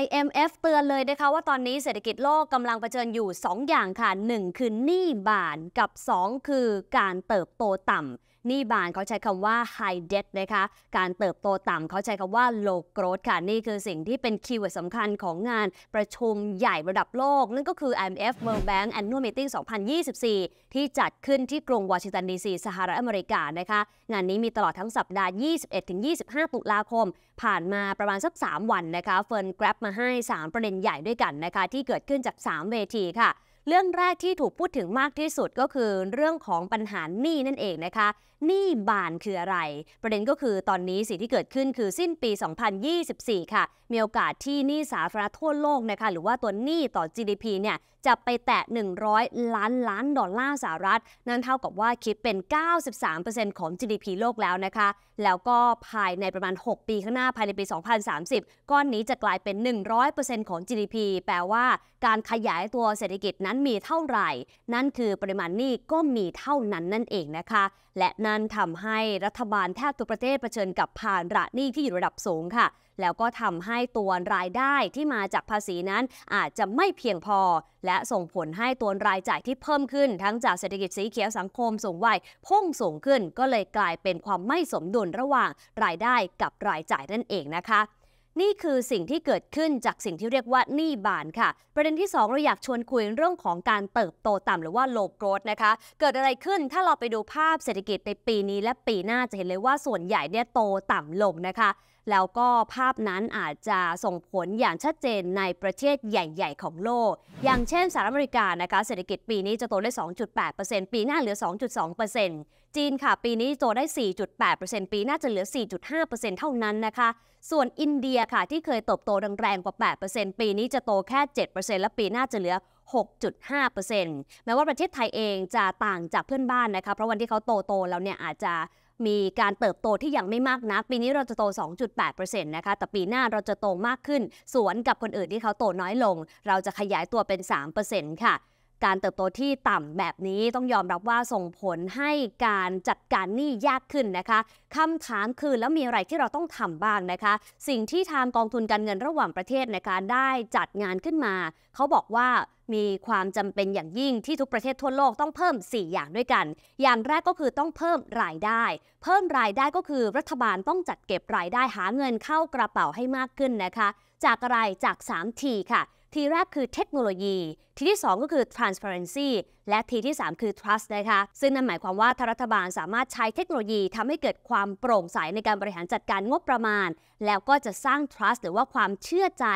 IMF เตือนเลยนะคะว่าตอนนี้เศรษฐกิจโลกกำลังเผชิญอยู่ 2 อย่างค่ะ 1 คือหนี้บานกับ 2 คือการเติบโตต่ำนี่บานเขาใช้คำว่า high debt นะคะ การเติบโตต่ำเขาใช้คำว่า low growth ค่ะ นี่คือสิ่งที่เป็นคีย์เวิร์ดสำคัญของงานประชุมใหญ่ระดับโลก นั่นก็คือ IMF World Bank Annual Meeting 2024 ที่จัดขึ้นที่กรุงวอชิงตันดีซี สหรัฐอเมริกา นะคะ งานนี้มีตลอดทั้งสัปดาห์ 21-25ตุลาคม ผ่านมาประมาณสัก3วันนะคะ เฟิร์นกราฟมาให้ 3 ประเด็นใหญ่ด้วยกันนะคะที่เกิดขึ้นจาก3เวทีค่ะเรื่องแรกที่ถูกพูดถึงมากที่สุดก็คือเรื่องของปัญหาหนี้นั่นเองนะคะหนี้บานคืออะไร ประเด็นก็คือตอนนี้สิ่งที่เกิดขึ้นคือสิ้นปี 2024 ค่ะ มีโอกาสที่หนี้สาธารณทั่วโลกนะคะหรือว่าตัวหนี้ต่อ GDP เนี่ยจะไปแตะ 100 ล้านล้านดอลลาร์สหรัฐ นั่นเท่ากับว่าคิดเป็น 93%ของ GDP โลกแล้วนะคะ แล้วก็ภายในประมาณ 6 ปีข้างหน้าภายในปี 2030ก้อนนี้จะกลายเป็น100%ของ GDP แปลว่าการขยายตัวเศรษฐกิจนะั้นมีเท่าไหร่ นั่นคือปริมาณหนี้ก็มีเท่านั้นนั่นเองนะคะ และนั่นทำให้รัฐบาลแทบทุกประเทศเผชิญกับภาระหนี้ที่อยู่ระดับสูงค่ะ แล้วก็ทำให้ตัวรายได้ที่มาจากภาษีนั้นอาจจะไม่เพียงพอ และส่งผลให้ตัวรายจ่ายที่เพิ่มขึ้นทั้งจากเศรษฐกิจสีเขียวสังคมสูงวัยพุ่งสูงขึ้น ก็เลยกลายเป็นความไม่สมดุลระหว่าง รายได้กับรายจ่ายนั่นเองนะคะนี่คือสิ่งที่เกิดขึ้นจากสิ่งที่เรียกว่าหนี้บานค่ะ ประเด็นที่ 2 เราอยากชวนคุยเรื่องของการเติบโตต่ำหรือว่าโลกร r o นะคะ เกิดอะไรขึ้นถ้าเราไปดูภาพเศรษฐกิจในปีนี้และปีหน้าจะเห็นเลยว่าส่วนใหญ่เนี่ยโตต่ำลงนะคะแล้วก็ภาพนั้นอาจจะส่งผลอย่างชัดเจนในประเทศใหญ่ๆ ของโลก อย่างเช่นสหรัฐอเมริกานะคะเศรษฐกิจปีนี้จะโตได้ 2.8%ปีหน้าเหลือ 2.2%จีนค่ะ ปีนี้โตได้ 4.8%ปีหน้าจะเหลือ 4.5%เท่านั้นนะคะ ส่วนอินเดียค่ะที่เคยโตบโตแรงกว่า 8%ปีนี้จะโตแค่ 7%และปีหน้าจะเหลือ 6.5%แม้ว่าประเทศไทยเองจะต่างจากเพื่อนบ้านนะคะ เพราะวันที่เขาโตโตแล้วเนี่ยอาจจะมีการเติบโตที่ยังไม่มากนัก ปีนี้เราจะโต 2.8%นะคะแต่ปีหน้าเราจะโตมากขึ้น สวนกับคนอื่นที่เขาโตน้อยลง เราจะขยายตัวเป็น 3%ค่ะการเติบโตที่ต่ำแบบนี้ต้องยอมรับว่าส่งผลให้การจัดการหนี้ยากขึ้นนะคะคำถามคือแล้วมีอะไรที่เราต้องทำบ้างนะคะ สิ่งที่ทางกองทุนการเงินระหว่างประเทศในการได้จัดงานขึ้นมา เขาบอกว่ามีความจำเป็นอย่างยิ่งที่ทุกประเทศทั่วโลกต้องเพิ่ม 4 อย่างด้วยกัน อย่างแรกก็คือต้องเพิ่มรายได้ เพิ่มรายได้ก็คือรัฐบาลต้องจัดเก็บรายได้หาเงินเข้ากระเป๋าให้มากขึ้นนะคะ จากอะไรจาก3ีค่ะทีแรกคือเทคโนโลยี ทีที่2 ก็คือ transparency และทีที่ 3 คือ trust นะคะ ซึ่งนั่นหมายความว่ารัฐบาลสามารถใช้เทคโนโลยีทำให้เกิดความโปร่งใสในการบริหารจัดการงบประมาณ แล้วก็จะสร้าง trust หรือว่าความเชื่อใจ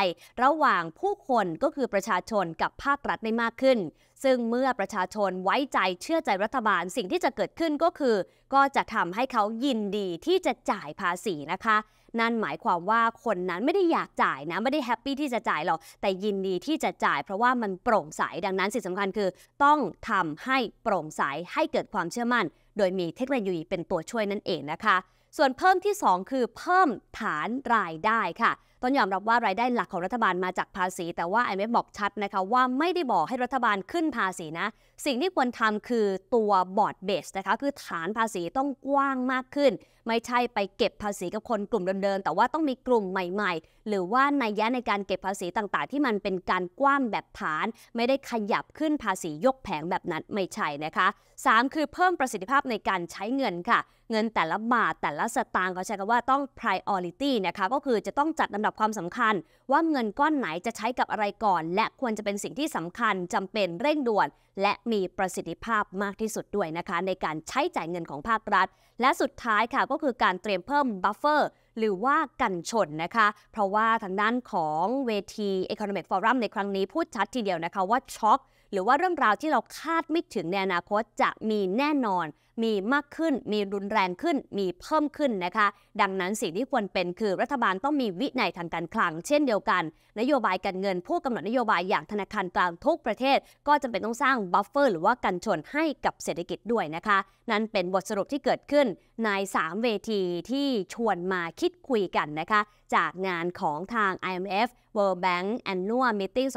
ระหว่างผู้คนก็คือประชาชนกับภาครัฐได้มากขึ้นซึ่งเมื่อประชาชนไว้ใจเชื่อใจรัฐบาลสิ่งที่จะเกิดขึ้นก็คือก็จะทำให้เขายินดีที่จะจ่ายภาษีนะคะ นั่นหมายความว่าคนนั้นไม่ได้อยากจ่ายนะไม่ได้แฮปปี้ที่จะจ่ายหรอกแต่ยินดีที่จะจ่ายเพราะว่ามันโปร่งใสดังนั้นสิ่งสำคัญคือ ต้องทำให้โปร่งใส ให้เกิดความเชื่อมั่น โดยมีเทคโนโลยีเป็นตัวช่วยนั่นเองนะคะส่วนเพิ่มที่ 2 คือเพิ่มฐานรายได้ค่ะ้องยอมรับว่ารายได้หลักของรัฐบาลมาจากภาษี แต่ว่าไอเมบอกชัดนะคะว่าไม่ได้บอกให้รัฐบาลขึ้นภาษีนะ สิ่งที่ควรทำคือตัวบอร์ดเบสนะคะ คือฐานภาษีต้องกว้างมากขึ้น ไม่ใช่ไปเก็บภาษีกับคนกลุ่มเดิมๆ แต่ว่าต้องมีกลุ่มใหม่ๆ หรือว่าในยะในการเก็บภาษีต่างๆ ที่มันเป็นการกว้างแบบฐาน ไม่ได้ขยับขึ้นภาษียกแผงแบบนั้นไม่ใช่นะคะ3คือเพิ่มประสิทธิภาพในการใช้เงินค่ะเงินแต่ละบาทแต่ละสตางค์เขาใช้คำว่าต้อง priority นะคะก็คือจะต้องจัดลำดับความสำคัญ ว่าเงินก้อนไหนจะใช้กับอะไรก่อน และควรจะเป็นสิ่งที่สำคัญจำเป็นเร่งด่วน และมีประสิทธิภาพมากที่สุดด้วยนะคะในการใช้จ่ายเงินของภาครัฐ และสุดท้ายค่ะก็คือการเตรียมเพิ่มบัฟเฟอร์หรือว่ากันชนนะคะเพราะว่าทางด้านของเวที Economic Forum ในครั้งนี้พูดชัดทีเดียวนะคะว่าช็อคหรือว่าเรื่องราวที่เราคาดไม่ถึงในอนาคตจะมีแน่นอนมีมากขึ้น มีรุนแรงขึ้น มีเพิ่มขึ้นนะคะ ดังนั้นสิ่งที่ควรเป็นคือรัฐบาลต้องมีวินัยทางการคลัง เช่นเดียวกัน นโยบายการเงิน ผู้กำหนดนโยบายอย่างธนาคารกลางทุกประเทศก็จะาเป็นต้องสร้างบัฟเฟอร์หรือว่ากันชนให้กับเศรษฐกิจด้วยนะคะ นั่นเป็นบทสรุปที่เกิดขึ้นใน 3 เวทีที่ชวนมาคิดคุยกันนะคะ จากงานของทาง IMF World Bank Annual Meeting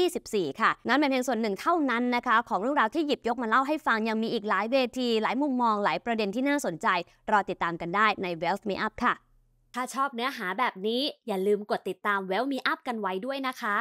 2024 ค่ะ นั้นเป็นเพียงส่วนหนึ่งเท่านั้นนะคะของเรื่องราวที่หยิบยกมาเล่าให้ฟังยังมีอีกหลายเวทีหลายมุมมองหลายประเด็นที่น่าสนใจ รอติดตามกันได้ใน Wealth Me Up ค่ะ ถ้าชอบเนื้อหาแบบนี้อย่าลืมกดติดตาม Wealth Me Up กันไว้ด้วยนะคะ